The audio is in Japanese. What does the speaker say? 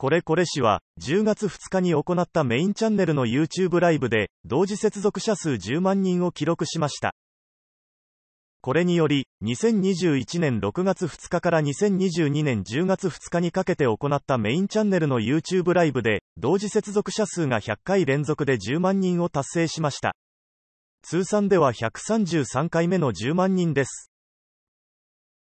これこれ氏は、10月2日に行ったメインチャンネルの YouTube ライブで、同時接続者数10万人を記録しました。これにより、2021年6月2日から2022年10月2日にかけて行ったメインチャンネルの YouTube ライブで、同時接続者数が100回連続で10万人を達成しました。通算では133回目の10万人です。